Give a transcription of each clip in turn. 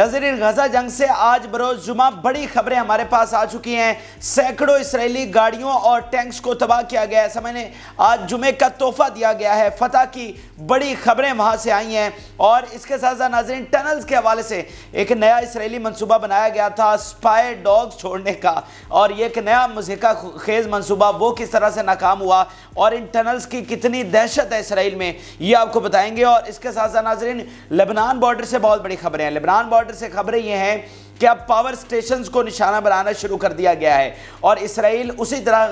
नजरीन गजा जंग से आज बरोज जुमा बड़ी खबरें हमारे पास आ चुकी हैं सैकड़ों इसराइली गाड़ियों और टैंक्स को तबाह किया गया है समझने आज जुमे का तोहफा दिया गया है फतेह की बड़ी खबरें वहां से आई हैं और इसके साथ साथ नाजरीन टनल्स के हवाले से एक नया इसराइली मनसूबा बनाया गया था स्पाय डॉग्स छोड़ने का और ये एक नया मजिका खेज मनसूबा वो किस तरह से नाकाम हुआ और इन टनल्स की कितनी दहशत है इसराइल में ये आपको बताएंगे और इसके साथ साथ नाजरीन लेबनान बॉर्डर से बहुत बड़ी खबरें हैं लेबनान बॉर्डर बॉर्डर से खबरें ये हैं कि अब पावर स्टेशंस को निशाना बनाना शुरू कर दिया गया है और इसराइल उसी तरह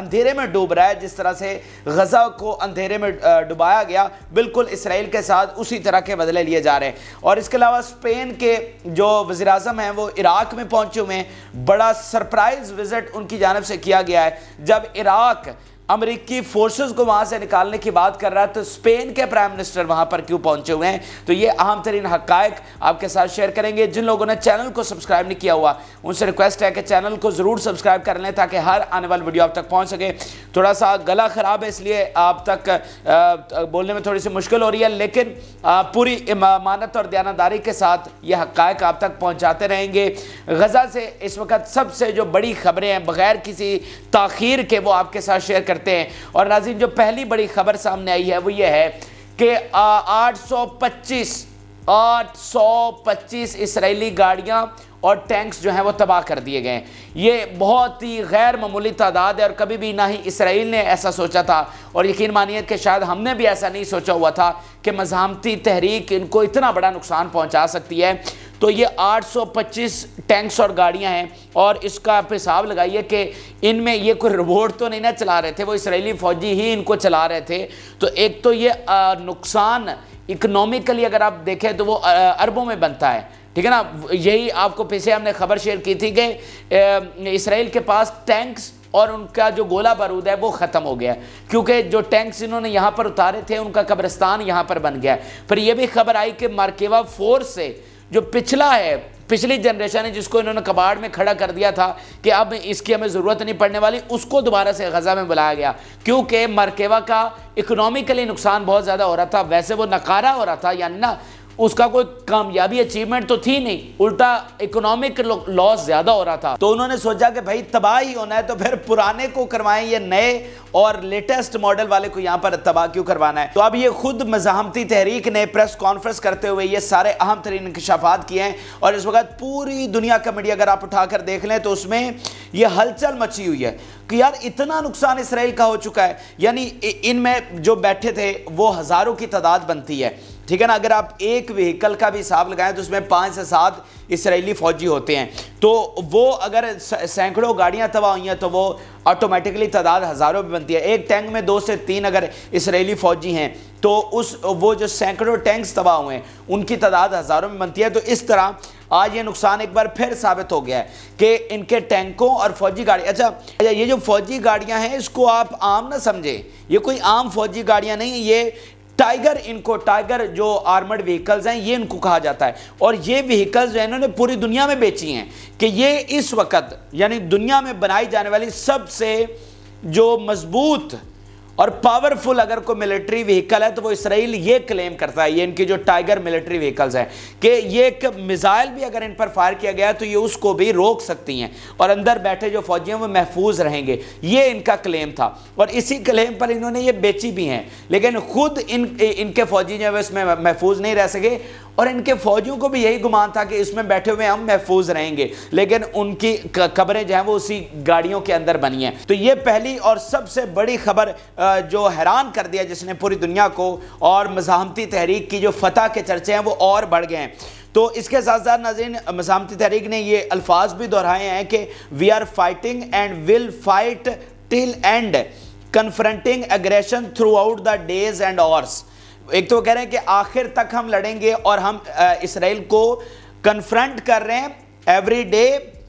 अंधेरे में डूब रहा है जिस तरह से गज़ा को अंधेरे में डुबाया गया बिल्कुल इसराइल के साथ उसी तरह के बदले लिए जा रहे हैं और इसके अलावा स्पेन के जो वज़ी अजम हैं वो इराक़ में पहुंचे हुए हैं बड़ा सरप्राइज़ विज़िट उनकी जानब से किया गया है जब इराक़ अमेरिकी फोर्सेस को वहां से निकालने की बात कर रहा है तो स्पेन के प्राइम मिनिस्टर वहां पर क्यों पहुंचे हुए हैं तो ये अहम तरीन हक आपके साथ शेयर करेंगे जिन लोगों ने चैनल को सब्सक्राइब नहीं किया हुआ उनसे रिक्वेस्ट है कि चैनल को ज़रूर सब्सक्राइब कर लें ताकि हर आने वाली वीडियो आप तक पहुंच सके थोड़ा सा गला ख़राब है इसलिए आप तक बोलने में थोड़ी सी मुश्किल हो रही है लेकिन पूरी इमानत और दयानादारी के साथ ये हक आप तक पहुँचाते रहेंगे गजा से इस वक्त सबसे जो बड़ी खबरें हैं बगैर किसी तखीर के वो आपके साथ शेयर कर करते हैं और नाजिन जो पहली बड़ी खबर सामने आई है वो ये है कि आठ सौ पच्चीस आठ सौ पच्चीस इसराइली गाड़ियाँ और टैंक्स जो हैं वो तबाह कर दिए गए ये बहुत ही गैर मामूली तादाद है और कभी भी ना ही इसराइल ने ऐसा सोचा था और यकीन मानिए कि शायद हमने भी ऐसा नहीं सोचा हुआ था कि मजामती तहरीक इनको इतना बड़ा नुकसान पहुंचा सकती है तो ये 825 टैंक्स और गाड़ियां हैं और इसका आप हिसाब लगाइए कि इनमें ये कोई रोबोट तो नहीं ना चला रहे थे वो इसराइली फौजी ही इनको चला रहे थे तो एक तो ये नुकसान इकोनॉमिकली अगर आप देखें तो वो अरबों में बनता है ठीक है ना यही आपको पीछे हमने खबर शेयर की थी कि इसराइल के पास टैंक्स और उनका जो गोला बारूद है वो ख़त्म हो गया क्योंकि जो टैंक्स इन्होंने यहाँ पर उतारे थे उनका कब्रिस्तान यहाँ पर बन गया पर यह भी खबर आई कि मार्केवा फोर से जो पिछला है पिछली जनरेशन है जिसको इन्होंने कबाड़ में खड़ा कर दिया था कि अब इसकी हमें ज़रूरत नहीं पड़ने वाली उसको दोबारा से गज़ा में बुलाया गया क्योंकि मरकेवा का इकोनॉमिकली नुकसान बहुत ज़्यादा हो रहा था वैसे वो नकारा हो रहा था या ना उसका कोई कामयाबी अचीवमेंट तो थी नहीं उल्टा इकोनॉमिक लॉस ज्यादा हो रहा था तो उन्होंने सोचा कि भाई तबाह ही होना है तो फिर पुराने को करवाएं ये नए और लेटेस्ट मॉडल वाले को यहाँ पर तबाह क्यों करवाना है तो अब ये खुद मजामती तहरीक ने प्रेस कॉन्फ्रेंस करते हुए ये सारे अहम तरीन इंकशाफात किए हैं और इस वक्त पूरी दुनिया का मीडिया अगर आप उठाकर देख लें तो उसमें यह हलचल मची हुई है कि यार इतना नुकसान इसराइल का हो चुका है यानी इनमें जो बैठे थे वो हज़ारों की तादाद बनती है ठीक है ना अगर आप एक व्हीकल का भी हिसाब लगाएं तो उसमें पाँच से सात इसराइली फौजी होते हैं तो वो अगर सैकड़ों गाड़ियां तबाह हुई हैं तो वो ऑटोमेटिकली तादाद हज़ारों में बनती है एक टैंक में दो से तीन अगर इसराइली फौजी हैं तो उस वो जो सैकड़ों टैंक्स तबाह हुए हैं उनकी तादाद हज़ारों में बनती है तो इस तरह आज ये नुकसान एक बार फिर साबित हो गया है कि इनके टैंकों और फौजी गाड़ी अच्छा अच्छा ये जो फौजी गाड़ियां हैं इसको आप आम ना समझें ये कोई आम फौजी गाड़ियां नहीं ये टाइगर इनको टाइगर जो आर्मर्ड व्हीकल्स हैं ये इनको कहा जाता है और ये व्हीकल्स जो है इन्होंने पूरी दुनिया में बेची हैं कि ये इस वक्त यानी दुनिया में बनाई जाने वाली सबसे जो मजबूत और पावरफुल अगर कोई मिलिट्री व्हीकल है तो वो इसराइल ये क्लेम करता है ये इनकी जो टाइगर मिलिट्री व्हीकल्स हैं कि ये एक मिज़ाइल भी अगर इन पर फायर किया गया तो ये उसको भी रोक सकती हैं और अंदर बैठे जो फौजी हैं वो महफूज रहेंगे ये इनका क्लेम था और इसी क्लेम पर इन्होंने ये बेची भी हैं लेकिन खुद इन इनके फौजी जो है इसमें महफूज नहीं रह सके और इनके फौजियों को भी यही गुमान था कि इसमें बैठे हुए हम महफूज रहेंगे लेकिन उनकी खबरें जो हैं वो उसी गाड़ियों के अंदर बनी हैं तो ये पहली और सबसे बड़ी खबर जो हैरान कर दिया जिसने पूरी दुनिया को और मजामती तहरीक की जो फतह के चर्चे हैं वो और बढ़ गए हैं तो इसके साथ साथ नाजीन मजामती तहरीक ने ये अल्फाज भी दोहराए हैं कि we are fighting and will fight till end confronting aggression throughout the days and hours एक तो वो कह रहे हैं कि आखिर तक हम लड़ेंगे और हम इसराइल को कन्फ्रंट कर रहे हैं एवरी डे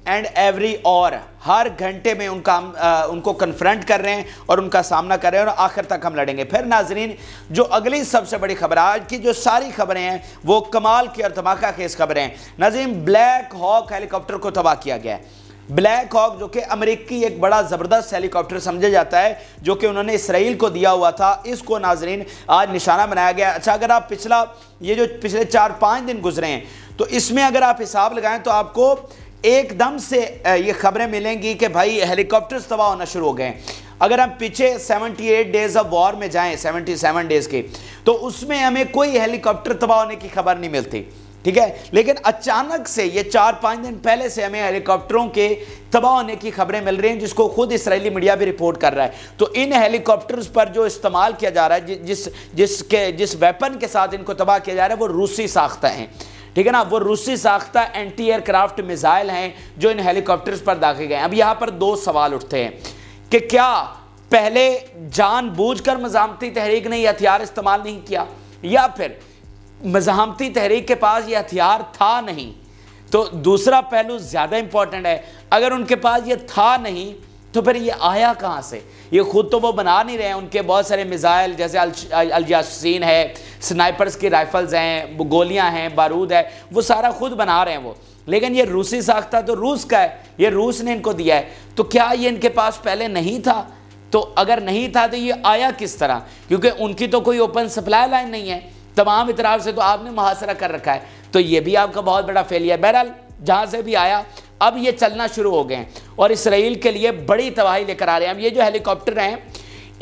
एंड एवरी और हर घंटे में उनका आ, उनको कन्फ्रंट कर रहे हैं और उनका सामना कर रहे हैं और आखिर तक हम लड़ेंगे फिर नाजरीन जो अगली सबसे बड़ी खबर आज की जो सारी खबरें हैं वो कमाल की और धमाका खेस खबरें हैं नाजरीन ब्लैक हॉक हेलीकॉप्टर को तबाह किया गया है ब्लैक हॉक जो कि अमरीकी एक बड़ा ज़बरदस्त हेलीकॉप्टर समझा जाता है जो कि उन्होंने इसराइल को दिया हुआ था इसको नाजरीन आज निशाना बनाया गया अच्छा अगर आप पिछला ये जो पिछले चार पाँच दिन गुजरे हैं तो इसमें अगर आप हिसाब लगाएं तो आपको एकदम से ये खबरें मिलेंगी कि भाई हेलीकॉप्टर्स तबाह होना शुरू हो गए अगर हम पीछे 78 डेज ऑफ वॉर में जाएं 77 डेज के तो उसमें हमें कोई हेलीकॉप्टर तबाह होने की खबर नहीं मिलती ठीक है लेकिन अचानक से ये चार पांच दिन पहले से हमें हेलीकॉप्टरों के तबाह होने की खबरें मिल रही हैं जिसको खुद इसराइली मीडिया भी रिपोर्ट कर रहा है तो इन हेलीकॉप्टर्स पर जो इस्तेमाल किया जा रहा है जिस जिसके जिस वेपन के साथ इनको तबाह किया जा रहा है वो रूसी साख्ता हैं ठीक है ना वो रूसी साख्ता एंटी एयरक्राफ्ट मिजाइल हैं जो इन हेलीकॉप्टर्स पर दागे गए अब यहाँ पर दो सवाल उठते हैं कि क्या पहले जानबूझकर मजामती तहरीक ने हथियार इस्तेमाल नहीं किया या फिर मज़ाती तहरीक के पास ये हथियार था नहीं तो दूसरा पहलू ज़्यादा इम्पॉर्टेंट है अगर उनके पास ये था नहीं तो फिर ये आया कहाँ से ये खुद तो वो बना नहीं रहे हैं उनके बहुत सारे मिज़ाइल जैसे अलजासन है स्नाइपर्स की राइफल्स हैं गोलियाँ हैं बारूद है वो सारा खुद बना रहे हैं वो लेकिन ये रूसी साख्ता तो रूस का है ये रूस ने इनको दिया है तो क्या ये इनके पास पहले नहीं था तो अगर नहीं था तो ये आया किस तरह क्योंकि उनकी तो कोई ओपन सप्लाई लाइन नहीं है तमाम इतराब से तो आपने मुहासरा कर रखा है तो ये भी आपका बहुत बड़ा फेलियर बहरहाल जहाँ से भी आया अब ये चलना शुरू हो गए हैं और इसराइल के लिए बड़ी तबाही लेकर आ रहे हैं अब ये जो हेलीकॉप्टर हैं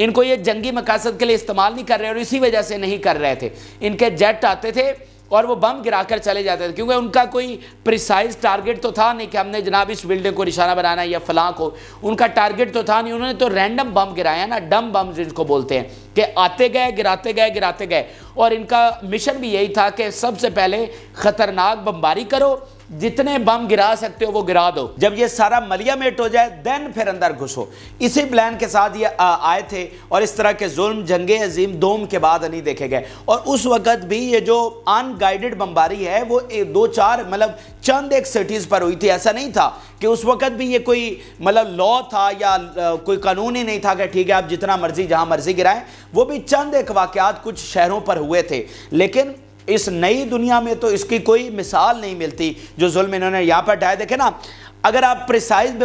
इनको ये जंगी मकासद के लिए इस्तेमाल नहीं कर रहे और इसी वजह से नहीं कर रहे थे इनके जेट आते थे और वो बम गिराकर चले जाते थे क्योंकि उनका कोई प्रिसाइज टारगेट तो था नहीं कि हमने जनाब इस बिल्डिंग को निशाना बनाना है या फलां को उनका टारगेट तो था नहीं उन्होंने तो रैंडम बम गिराया ना डम बम जिनको बोलते हैं कि आते गए गिराते गए गिराते गए और इनका मिशन भी यही था कि सबसे पहले ख़तरनाक बमबारी करो जितने बम गिरा सकते हो वो गिरा दो जब ये सारा मलियामेट हो जाए देन फिर अंदर घुसो इसी प्लान के साथ ये आए थे और इस तरह के जुल्म जंगे अजीम दोम के बाद नहीं देखे गए और उस वक्त भी ये जो अनगाइडेड बमबारी है वो दो चार मतलब चंद एक सिटीज़ पर हुई थी ऐसा नहीं था कि उस वक्त भी ये कोई मतलब लॉ था या कोई कानून ही नहीं था कि ठीक है आप जितना मर्जी जहां मर्जी गिराएं वो भी चंद एक वाक़ात कुछ शहरों पर हुए थे लेकिन इस नई दुनिया में तो इसकी कोई मिसाल नहीं मिलती जो जुल्म इन्होंने यहाँ पर डाया देखे ना अगर आप प्रिसाइज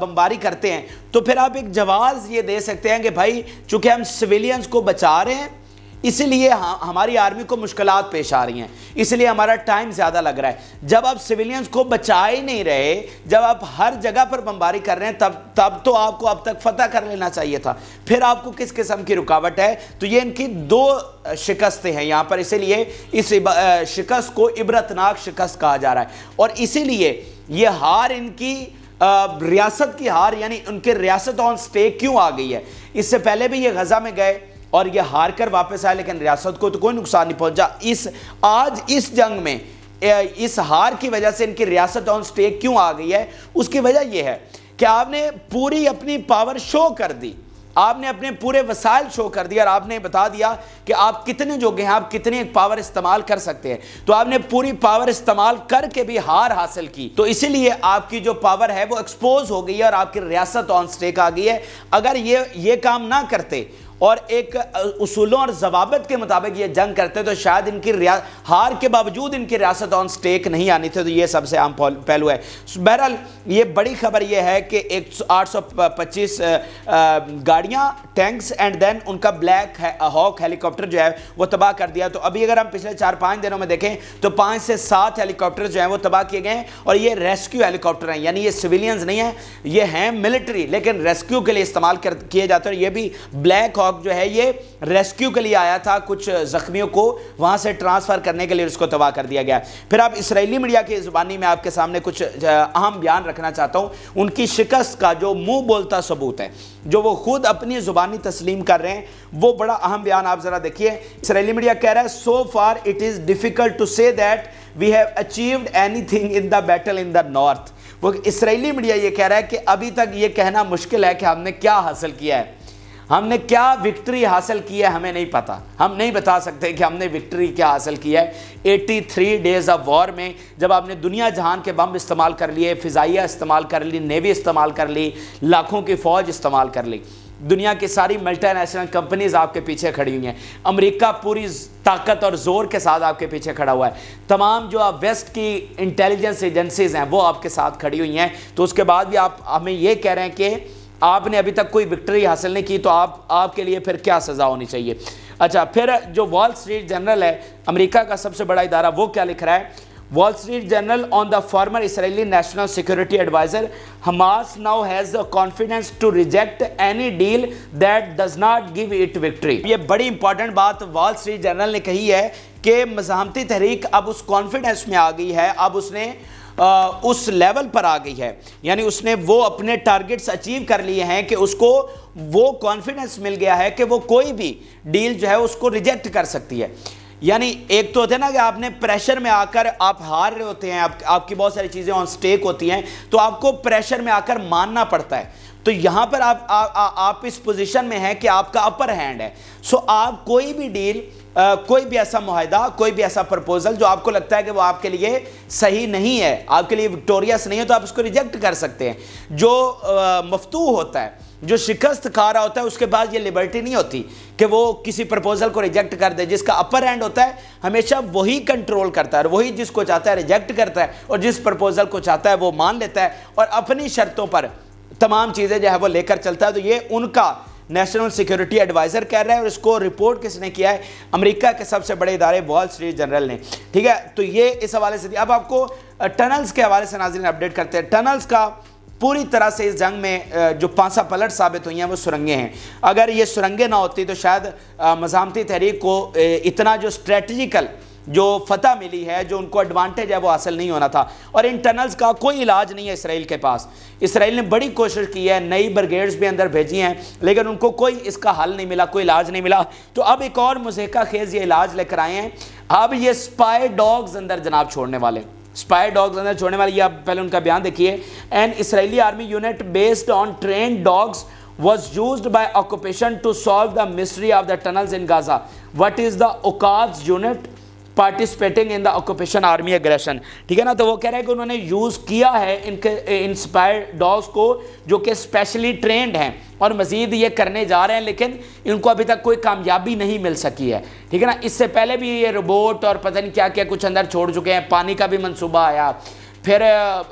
बमबारी करते हैं तो फिर आप एक जवाब ये दे सकते हैं कि भाई चूंकि हम सिविलियंस को बचा रहे हैं इसीलिए हाँ, हमारी आर्मी को मुश्किल पेश आ रही हैं इसलिए हमारा टाइम ज़्यादा लग रहा है जब आप सिविलियंस को बचा ही नहीं रहे जब आप हर जगह पर बमबारी कर रहे हैं तब तब तो आपको अब तक फतह कर लेना चाहिए था फिर आपको किस किस्म की रुकावट है तो ये इनकी दो शिकस्तें हैं यहाँ पर इसीलिए इस शिकस्त को इबरतनाक शिकस्त कहा जा रहा है और इसीलिए ये हार इनकी रियासत की हार यानी उनके रियासत ऑन स्टेक क्यों आ गई है इससे पहले भी ये गज़ा में गए और ये हार कर वापस आया लेकिन रियासत को तो कोई नुकसान नहीं पहुंचा इस आज इस जंग में इस हार की वजह से इनकी रियासत ऑन स्टेक क्यों आ गई है उसकी वजह यह है कि आपने पूरी अपनी पावर शो कर दी आपने अपने पूरे वसाइल शो कर दिया और आपने बता दिया कि आप कितने जोगे हैं आप कितने पावर इस्तेमाल कर सकते हैं तो आपने पूरी पावर इस्तेमाल करके भी हार हासिल की तो इसीलिए आपकी जो पावर है वो एक्सपोज हो गई है और आपकी रियासत ऑन स्टेक आ गई है अगर ये ये काम ना करते और एक उसूलों और जवाबत के मुताबिक ये जंग करते तो शायद इनकी रिया हार के बावजूद इनकी रियासत ऑन स्टेक नहीं आनी थी तो ये सबसे आम पहलू है बहरहाल ये बड़ी खबर ये है कि एक आठ सौ पच्चीस गाड़ियाँ टैंक्स एंड देन उनका ब्लैक हॉक हेलीकॉप्टर जो है वो तबाह कर दिया तो अभी अगर हम पिछले चार पाँच दिनों में देखें तो पाँच से सात हेलीकॉप्टर जो हैं वो तबाह किए गए हैं और ये रेस्क्यू हेलीकॉप्टर हैं यानी ये सिविलियंस नहीं हैं ये हैं मिलिट्री लेकिन रेस्क्यू के लिए इस्तेमाल किए जाते हैं ये भी ब्लैक हॉक डॉग जो है ये रेस्क्यू के लिए आया था कुछ जख्मियों को वहां से ट्रांसफ़र करने के लिए उसको तबाह कर दिया गया फिर आप इसराइली मीडिया की ज़ुबानी में आपके सामने कुछ अहम बयान रखना चाहता हूं उनकी शिकस्त का जो मुंह बोलता सबूत है जो वो खुद अपनी ज़ुबानी तस्लीम कर रहे हैं वो बड़ा अहम बयान आप ज़रा देखिए इसराइली मीडिया कह रहा है so far it is difficult to say that we have achieved anything in the battle in the north वो इसराइली मीडिया ये कह रहा है कि अभी तक ये कहना मुश्किल है कि हमने क्या हासिल किया है हमने क्या विक्ट्री हासिल की है हमें नहीं पता हम नहीं बता सकते कि हमने विक्ट्री क्या हासिल की है 83 डेज ऑफ वॉर में जब आपने दुनिया जहान के बम इस्तेमाल कर लिए फ़िज़ाइया इस्तेमाल कर ली नेवी इस्तेमाल कर ली लाखों की फ़ौज इस्तेमाल कर ली दुनिया की सारी मल्टीनेशनल कंपनीज आपके पीछे खड़ी हुई हैं अमेरिका पूरी ताकत और ज़ोर के साथ आपके पीछे खड़ा हुआ है तमाम जो आप वेस्ट की इंटेलिजेंस एजेंसीज हैं वो आपके साथ खड़ी हुई हैं तो उसके बाद भी आप हमें ये कह रहे हैं कि आपने अभी तक कोई विक्ट्री हासिल नहीं की तो आप आपके लिए फिर क्या सज़ा होनी चाहिए अच्छा फिर जो वॉल स्ट्रीट जनरल है अमेरिका का सबसे बड़ा इदारा वो क्या लिख रहा है Wall Street Journal on the former Israeli national security adviser Hamas now has confidence to reject any deal that does not give it victory ये बड़ी इंपॉर्टेंट बात वॉल स्ट्रीट जनरल ने कही है कि मजामती तहरीक अब उस कॉन्फिडेंस में आ गई है अब उसने उस लेवल पर आ गई है यानी उसने वो अपने टारगेट्स अचीव कर लिए हैं कि उसको वो कॉन्फिडेंस मिल गया है कि वो कोई भी डील जो है उसको रिजेक्ट कर सकती है यानी एक तो होता है ना कि आपने प्रेशर में आकर आप हार रहे होते हैं आप, आपकी बहुत सारी चीज़ें ऑन स्टेक होती हैं तो आपको प्रेशर में आकर मानना पड़ता है तो यहां पर आप आ, आ, आप इस पोजीशन में हैं कि आपका अपर हैंड है सो आप कोई भी डील आ, कोई भी ऐसा माहिदा कोई भी ऐसा प्रपोजल जो आपको लगता है कि वो आपके लिए सही नहीं है आपके लिए विक्टोरियस नहीं है तो आप उसको रिजेक्ट कर सकते हैं जो मफतू होता है जो शिकस्त खा रहा होता है उसके पास ये लिबर्टी नहीं होती कि वो किसी प्रपोजल को रिजेक्ट कर दे जिसका अपर हैंड होता है हमेशा वही कंट्रोल करता है और वही जिसको चाहता है रिजेक्ट करता है और जिस प्रपोजल को चाहता है वो मान लेता है और अपनी शर्तों पर तमाम चीज़ें जो है वो लेकर चलता है तो ये उनका नेशनल सिक्योरिटी एडवाइज़र कह रहा है और इसको रिपोर्ट किसने किया है अमेरिका के सबसे बड़े इदारे वॉल स्ट्रीट जनरल ने ठीक है तो ये इस हवाले से अब आपको टनल्स के हवाले से ने अपडेट करते हैं टनल्स का पूरी तरह से इस जंग में जो पांसा पलट साबित हुई हैं वो सुरंगें हैं अगर ये सुरंगें ना होती तो शायद मजामती तहरीक को इतना जो स्ट्रेटजिकल जो फतह मिली है जो उनको एडवांटेज है वो हासिल नहीं होना था और इन टनल्स का कोई इलाज नहीं है इसराइल के पास इसराइल ने बड़ी कोशिश की है नई ब्रिगेड्स भी अंदर भेजी हैं लेकिन उनको कोई इसका हल नहीं मिला कोई इलाज नहीं मिला तो अब एक और मुजहका खेज ये इलाज लेकर आए हैं अब ये स्पाई डॉग्स अंदर जनाब छोड़ने वाले स्पाई डॉग्स अंदर छोड़ने वाले ये आप पहले उनका बयान देखिए and Israeli army unit based on train dogs was use by occupation to solve the mystery of the tunnels in Gaza what is the Oketz unit participating in the occupation army aggression ठीक है ना तो वो कह रहे हैं कि उन्होंने यूज़ किया है इनके इंस्पायर डॉग्स को जो कि स्पेशली ट्रेंड हैं और मज़ीद ये करने जा रहे हैं लेकिन इनको अभी तक कोई कामयाबी नहीं मिल सकी है ठीक है ना इससे पहले भी ये रोबोट और पता नहीं क्या क्या कुछ अंदर छोड़ चुके हैं पानी का भी मनसूबा आया फिर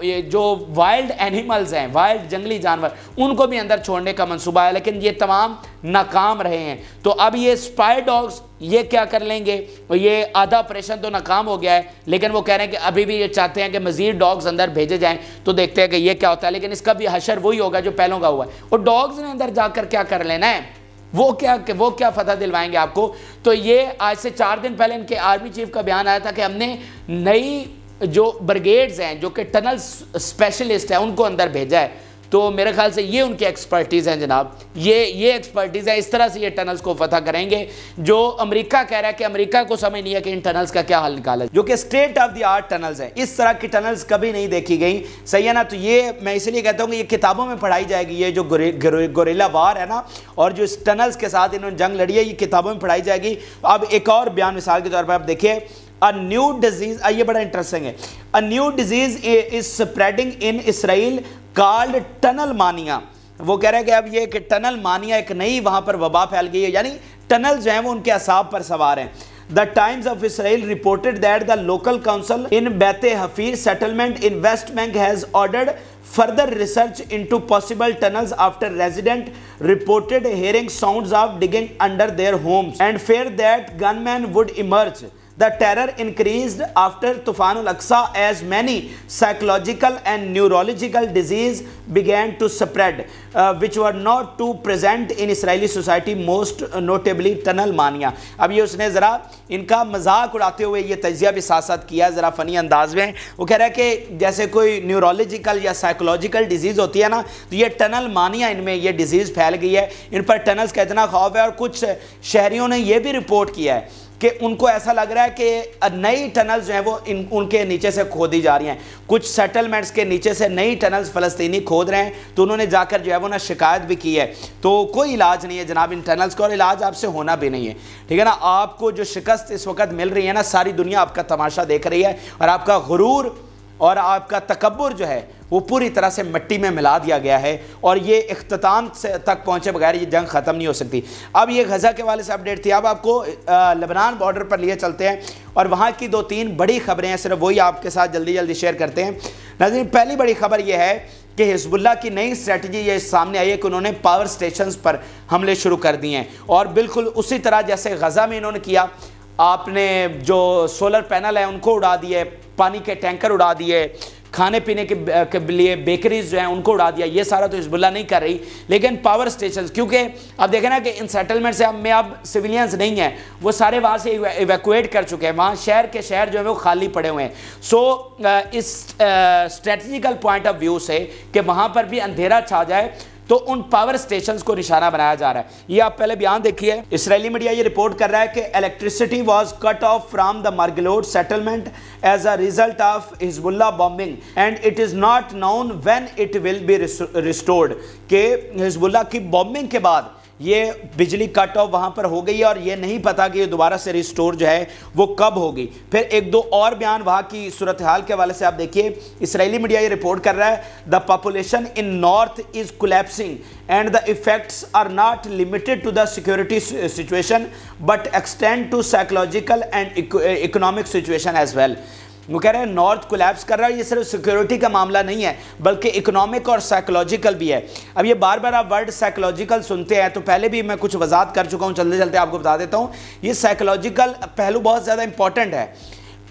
ये जो वाइल्ड एनिमल्स हैं वाइल्ड जंगली जानवर उनको भी अंदर छोड़ने का मंसूबा है लेकिन ये तमाम नाकाम रहे हैं तो अब ये स्पाई डॉग्स ये क्या कर लेंगे ये आधा ऑपरेशन तो नाकाम हो गया है लेकिन वो कह रहे हैं कि अभी भी ये चाहते हैं कि मज़ीद डॉग्स अंदर भेजे जाएं तो देखते हैं कि ये क्या होता है लेकिन इसका भी हशर वही होगा जो पहलों का हुआ है और डॉग्स ने अंदर जाकर क्या कर लेना है वो क्या वो क्या फतह दिलवाएंगे आपको तो ये आज से चार दिन पहले इनके आर्मी चीफ का बयान आया था कि हमने नई जो ब्रिगेड्स हैं जो कि टनल स्पेशलिस्ट हैं उनको अंदर भेजा है तो मेरे ख्याल से ये उनकी एक्सपर्टीज़ हैं जनाब ये ये एक्सपर्टीज़ है इस तरह से ये टनल्स को फतह करेंगे जो अमेरिका कह रहा है कि अमेरिका को समझ नहीं है कि इन टनल्स का क्या हल निकाला जो कि state of the art tunnels हैं इस तरह की टनल्स कभी नहीं देखी गई सही है ना तो ये मैं इसलिए कहता हूँ कि ये किताबों में पढ़ाई जाएगी ये जो गोरे, गोरेला वार है ना और जो इस टनल्स के साथ इन्होंने जंग लड़ी है ये किताबों में पढ़ाई जाएगी अब एक और बयान मिसाल के तौर पर आप देखिए अ न्यू डिजीज ये बड़ा इंटरेस्टिंग है a new disease is spreading in Israel called tunnel mania वो कह रहे हैं कि अब ये एक टनल मानिया एक नई वहां पर वबा फैल गई है यानी टनल जो है वो उनके असाब पर सवार हैं the Times of Israel reported that the local council in Beit Hefer settlement in West Bank has ordered further research into possible tunnels after resident reported hearing sound of digging under their homes and fear that gunman would emerge the terror increase after तूफान अक्सा as many psychological and neurological disease began to spread which were not too present in Israeli society most notably tunnel मानिया अब ये उसने ज़रा इनका मजाक उड़ाते हुए ये तजिया भी साथ साथ किया ज़रा फ़नी अंदाज में वो कह रहा है कि जैसे कोई न्यूरोलॉजिकल या साइकोलॉजिकल डिजीज़ होती है ना तो ये टनल मानिया इनमें यह डिजीज़ फैल गई है इन पर टनल्स का इतना खौफ है और कुछ शहरीों ने यह भी रिपोर्ट किया है कि उनको ऐसा लग रहा है कि नई टनल्स जो हैं वो इन उनके नीचे से खोदी जा रही हैं कुछ सेटलमेंट्स के नीचे से नई टनल्स फ़लस्तीनी खोद रहे हैं तो उन्होंने जाकर जो है वो ना शिकायत भी की है तो कोई इलाज नहीं है जनाब इन टनल्स का और इलाज आपसे होना भी नहीं है ठीक है ना आपको जो शिकस्त इस वक्त मिल रही है ना सारी दुनिया आपका तमाशा देख रही है और आपका गुरूर और आपका तकबर जो है वो पूरी तरह से मिट्टी में मिला दिया गया है और ये अख्ताम तक पहुँचे बगैर ये जंग ख़त्म नहीं हो सकती अब ये गज़ा के वाले से अपडेट थी अब आपको लबनान बॉर्डर पर लिए चलते हैं और वहाँ की दो तीन बड़ी खबरें हैं सिर्फ वही आपके साथ जल्दी जल्दी शेयर करते हैं नजर पहली बड़ी खबर यह है कि हिजबुल्ला की नई स्ट्रेटजी ये सामने आई है कि उन्होंने पावर स्टेशन पर हमले शुरू कर दिए हैं और बिल्कुल उसी तरह जैसे गज़ा में इन्होंने किया आपने जो सोलर पैनल है उनको उड़ा दिए पानी के टैंकर उड़ा दिए खाने पीने के, के लिए बेकरीज जो हैं उनको उड़ा दिया ये सारा तो हिजबुल्ला नहीं कर रही लेकिन पावर स्टेशन क्योंकि अब देखें ना कि इन सेटलमेंट से अब में अब सिविलियंस नहीं है वो सारे वहाँ से इवेकुएट कर चुके हैं वहाँ शहर के शहर जो है वो खाली पड़े हुए हैं सो इस स्ट्रेटजिकल पॉइंट ऑफ व्यू से कि वहाँ पर भी अंधेरा छा जाए तो उन पावर स्टेशन को निशाना बनाया जा रहा है ये आप पहले बयान देखिए इसराइली मीडिया ये रिपोर्ट कर रहा है कि electricity was cut off from the Margaliot settlement as a result of Hezbollah bombing and it is not known when it will be restored के हिजबुल्ला की बॉम्बिंग के बाद ये बिजली कट ऑफ वहाँ पर हो गई है और ये नहीं पता कि ये दोबारा से रिस्टोर जो है वो कब होगी फिर एक दो और बयान वहाँ की सूरत हाल के हवाले से आप देखिए इसराइली मीडिया ये रिपोर्ट कर रहा है the population in north is collapsing and the effects are not limited to the security situation but extend to psychological and economic situation as well वो कह रहे हैं नॉर्थ कोलैप्स कर रहा है ये सिर्फ सिक्योरिटी का मामला नहीं है बल्कि इकोनॉमिक और साइकोलॉजिकल भी है अब ये बार बार आप वर्ड साइकोलॉजिकल सुनते हैं तो पहले भी मैं कुछ वजात कर चुका हूँ चलते चलते आपको बता देता हूँ ये साइकोलॉजिकल पहलू बहुत ज़्यादा इंपॉर्टेंट है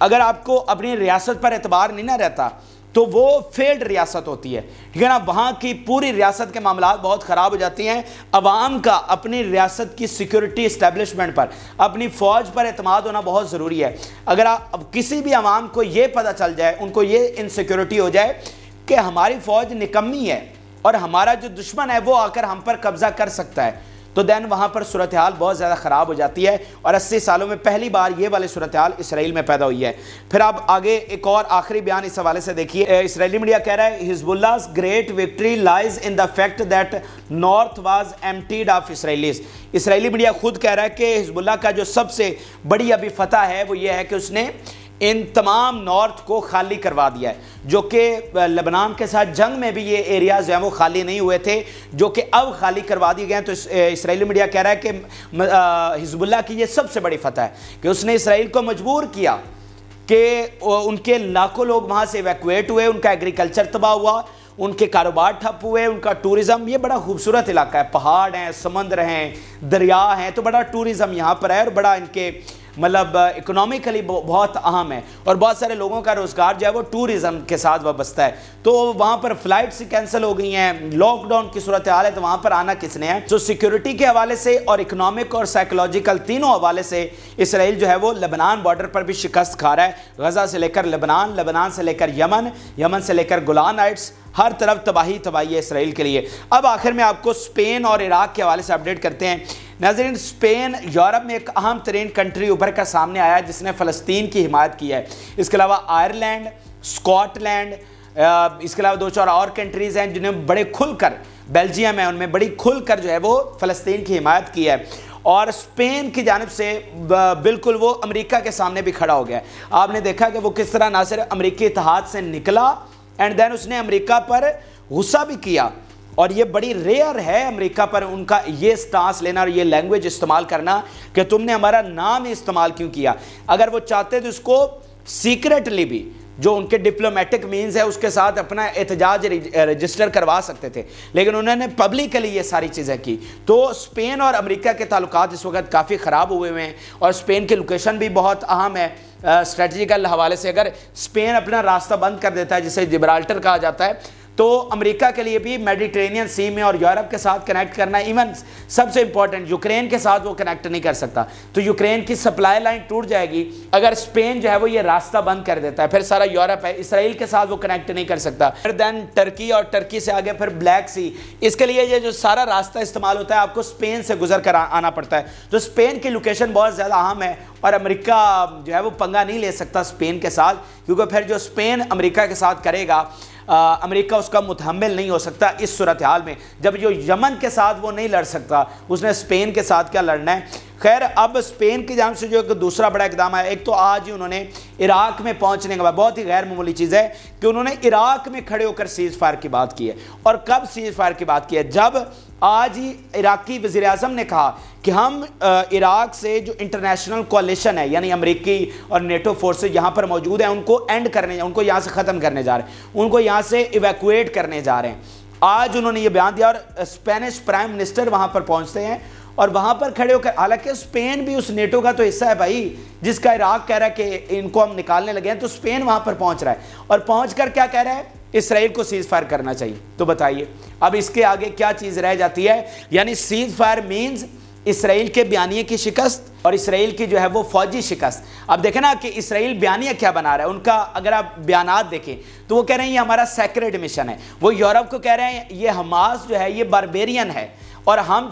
अगर आपको अपनी रियासत पर एतबार नहीं ना रहता तो वो फेल्ड रियासत होती है ठीक है ना वहाँ की पूरी रियासत के मामला बहुत ख़राब हो जाती हैं अवाम का अपनी रियासत की सिक्योरिटी इस्टेब्लिशमेंट पर अपनी फ़ौज पर अतमाद होना बहुत ज़रूरी है अगर आप किसी भी आवाम को ये पता चल जाए उनको ये इनसिक्योरिटी हो जाए कि हमारी फ़ौज निकम्मी है और हमारा जो दुश्मन है वो आकर हम पर कब्ज़ा कर सकता है तो दैन वहाँ पर सूरत हाल बहुत ज़्यादा ख़राब हो जाती है और अस्सी सालों में पहली बार ये वाली सूरत हाल इसराइल में पैदा हुई है फिर आप आगे एक और आखिरी बयान इस हवाले से देखिए इसराइली मीडिया कह रहा है Hezbollah's great victory lies in the fact that north was emptied of Israelis Israeli media खुद कह रहा है कि हिजबुल्ला का जो सबसे बड़ी अभी फतह है वो ये है कि उसने इन तमाम नॉर्थ को खाली करवा दिया है जो कि लेबनान के साथ जंग में भी ये एरिया जो है वो खाली नहीं हुए थे जो कि अब खाली करवा दिए गए हैं तो इसराइली मीडिया कह रहा है कि हिजबुल्ला की ये सबसे बड़ी फतह है कि उसने इसराइल को मजबूर किया कि उनके लाखों लोग वहाँ से इवैक्यूएट हुए उनका एग्रीकल्चर तबाह हुआ उनके कारोबार ठप हुए उनका टूरिज़्म ये बड़ा खूबसूरत इलाका है पहाड़ हैं समंदर हैं दरिया हैं तो बड़ा टूरिज़्म यहाँ पर है और बड़ा इनके मतलब इकोनॉमिकली uh, बहुत अहम है और बहुत सारे लोगों का रोज़गार जो है वो टूरिज़म के साथ वाबस्ता है तो वहाँ पर फ़्लाइट्स कैंसिल हो गई हैं लॉकडाउन की सूरत हाल है तो वहाँ पर आना किसने है तो सिक्योरिटी के हवाले से और इकोनॉमिक और साइकोलॉजिकल तीनों हवाले से इसराइल जो है वो लबनान बॉर्डर पर भी शिकस्त खा रहा है गज़ा से लेकर लबनान लबनान से लेकर यमन यमन से लेकर गुलान आइट्स हर तरफ तबाही तबाही है इसराइल के लिए अब आखिर में आपको स्पेन और इराक के हवाले से अपडेट करते हैं नाजरीन स्पेन यूरोप में एक अहम तरीन कंट्री उभर कर सामने आया जिसने फ़लस्तीन की हिमायत की है इसके अलावा आयरलैंड स्कॉटलैंड इसके अलावा दो चार और कंट्रीज़ हैं जिन्हें बड़े खुलकर बेल्जियम है उनमें बड़ी खुलकर जो है वो फ़लस्तीन की हिमायत की है और स्पेन की जानब से बिल्कुल वो अमेरिका के सामने भी खड़ा हो गया आपने देखा कि वो किस तरह ना सिर्फ अमरीकी इतिहाद से निकला एंड देन उसने अमेरिका पर गुस्सा भी किया और ये बड़ी रेयर है अमेरिका पर उनका ये स्टांस लेना और ये लैंग्वेज इस्तेमाल करना कि तुमने हमारा नाम इस्तेमाल क्यों किया अगर वो चाहते तो उसको सीक्रेटली भी जो उनके डिप्लोमेटिक मीन्स है उसके साथ अपना एहतजाज रजिस्टर करवा सकते थे लेकिन उन्होंने पब्लिकली ये सारी चीज़ें की तो स्पेन और अमेरिका के ताल्लुक इस वक्त काफ़ी ख़राब हुए हुए हैं और स्पेन की लोकेशन भी बहुत अहम है स्ट्रेटिकल हवाले से अगर स्पेन अपना रास्ता बंद कर देता है जिसे जिब्राल्टर कहा जाता है तो अमेरिका के लिए भी मेडिटेरेनियन सी में और यूरोप के साथ कनेक्ट करना इवन सबसे इंपॉर्टेंट यूक्रेन के साथ वो कनेक्ट नहीं कर सकता तो यूक्रेन की सप्लाई लाइन टूट जाएगी अगर स्पेन जो है वो ये रास्ता बंद कर देता है फिर सारा यूरोप है इसराइल के साथ वो कनेक्ट नहीं कर सकता फिर देन टर्की और टर्की से आगे फिर ब्लैक सी इसके लिए ये जो सारा रास्ता इस्तेमाल होता है आपको स्पेन से गुजर कर आना पड़ता है तो स्पेन की लोकेशन बहुत ज़्यादा अहम है और अमरीका जो है वो पंगा नहीं ले सकता स्पेन के साथ क्योंकि फिर जो स्पेन अमरीका के साथ करेगा अमेरिका उसका मुतहमल नहीं हो सकता इस सूरत हाल में जब जो यमन के साथ वो नहीं लड़ सकता उसने स्पेन के साथ क्या लड़ना है खैर अब स्पेन के जान से जो एक दूसरा बड़ा इकदाम आया एक तो आज ही उन्होंने इराक में पहुंचने के बाद बहुत ही गैर मामूली चीज़ है कि उन्होंने इराक में खड़े होकर सीज फायर की बात की है और कब सीज फायर की बात की है जब आज ही इराकी वजीर अजम ने कहा कि हम इराक से जो इंटरनेशनल कोलेशन है यानी अमरीकी और नेटो फोर्सेज यहाँ पर मौजूद हैं उनको एंड करने उनको यहाँ से ख़त्म करने जा रहे हैं उनको यहाँ से इवेकुएट करने जा रहे हैं आज उन्होंने ये बयान दिया और स्पेनिश प्राइम मिनिस्टर वहाँ पर पहुँचते हैं और वहां पर खड़े होकर हालांकि स्पेन भी उस नेटो का तो हिस्सा है भाई जिसका इराक कह रहा है कि इनको हम निकालने लगे हैं तो स्पेन वहां पर पहुंच रहा है और पहुंच कर क्या कह रहा है इसराइल को सीज फायर करना चाहिए तो बताइए अब इसके आगे क्या चीज रह जाती है यानी सीज फायर मीन्स इसराइल के बयानिए की शिकस्त और इसराइल की जो है वो फौजी शिकस्त अब देखें ना कि इसराइल बयानिया क्या बना रहा है उनका अगर आप बयान देखें तो वो कह रहे हैं ये हमारा सेक्रेट मिशन है वो यूरोप को कह रहे हैं ये हमास जो है ये बारबेरियन है और हम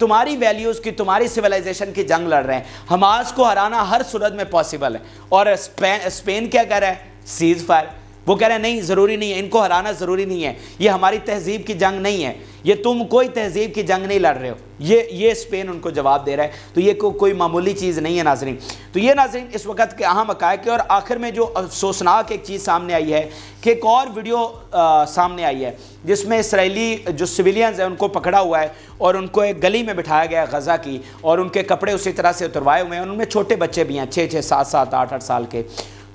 तुम्हारी वैल्यूज़ की तुम्हारी सिविलाइजेशन की जंग लड़ रहे हैं हमास को हराना हर सूरत में पॉसिबल है और स्पेन स्पेन क्या कर रहा है सीज़ फायर वो कह रहे हैं नहीं ज़रूरी नहीं है इनको हराना ज़रूरी नहीं है ये हमारी तहजीब की जंग नहीं है ये तुम कोई तहजीब की जंग नहीं लड़ रहे हो ये ये स्पेन उनको जवाब दे रहा है तो ये को, कोई मामूली चीज़ नहीं है नाजरीन तो ये नाजरीन इस वक्त के अहम हक़ के और आखिर में जो अफसोसनाक एक चीज़ सामने आई है कि एक और वीडियो आ, सामने आई है जिसमें इसराइली जो सिविलियंस हैं उनको पकड़ा हुआ है और उनको एक गली में बिठाया गया है गज़ा की और उनके कपड़े उसी तरह से उतरवाए हुए हैं उनमें छोटे बच्चे भी हैं छः छः सात सात आठ आठ साल के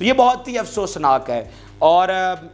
तो ये बहुत ही अफसोसनाक है और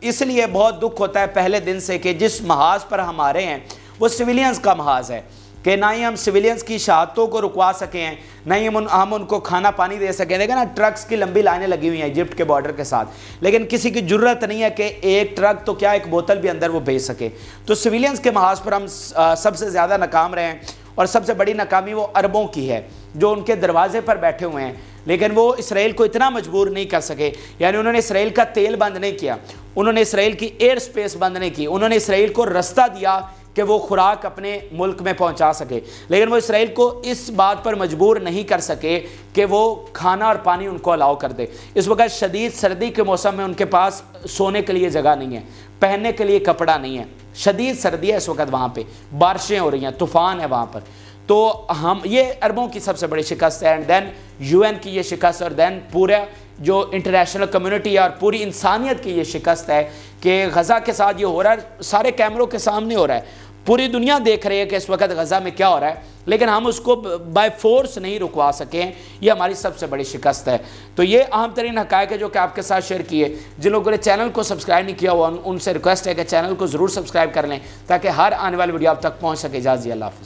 इसलिए बहुत दुख होता है पहले दिन से कि जिस महाज पर हम आ रहे हैं वो सिविलियंस का महाज है कि ना ही हम सिविलियंस की शहादतों को रुकवा सके हैं ना ही हम उन हम उनको खाना पानी दे सकें देखें ना ट्रक्स की लंबी लाइनें लगी हुई हैं इजिप्ट के बॉर्डर के साथ लेकिन किसी की जरूरत नहीं है कि एक ट्रक तो क्या एक बोतल भी अंदर वो भेज सके तो सिविलियंस के महाज पर हम सबसे ज़्यादा नाकाम रहे हैं और सबसे बड़ी नाकामी वो अरबों की है जो उनके दरवाजे पर बैठे हुए हैं लेकिन वो इसराइल को इतना मजबूर नहीं कर सके यानी उन्होंने इसराइल का तेल बंद नहीं किया उन्होंने इसराइल की एयर स्पेस बंद नहीं की उन्होंने इसराइल को रास्ता दिया कि वो खुराक अपने मुल्क में पहुंचा सके लेकिन वो इसराइल को इस बात पर मजबूर नहीं कर सके कि वो खाना और पानी उनको अलाउ कर दे इस वक्त शदीद सर्दी के मौसम में उनके पास सोने के लिए जगह नहीं है पहनने के लिए कपड़ा नहीं है शदीद सर्दी है इस वक्त वहाँ पर बारिशें हो रही हैं तूफ़ान है वहाँ पर तो हम ये अरबों की सबसे बड़ी शिकस्त है एंड देन यूएन की ये शिकस्त और देन पूरा जो इंटरनेशनल कम्युनिटी है और पूरी इंसानियत की ये शिकस्त है कि गज़ा के साथ ये हो रहा है सारे कैमरों के सामने हो रहा है पूरी दुनिया देख रही है कि इस वक्त गज़ा में क्या हो रहा है लेकिन हम उसको बाय फोर्स नहीं रुकवा सके ये हमारी सबसे बड़ी शिकस्त है तो ये अहम तरीन हकायक है जो कि आपके साथ शेयर किए जिन लोगों ने चैनल को सब्सक्राइब नहीं किया हुआ उनसे रिक्वेस्ट है कि चैनल को ज़रूर सब्सक्राइब कर लें ताकि हर आने वाली वीडियो आप तक पहुँच सके इजाज़ी अल्लाह हाफ़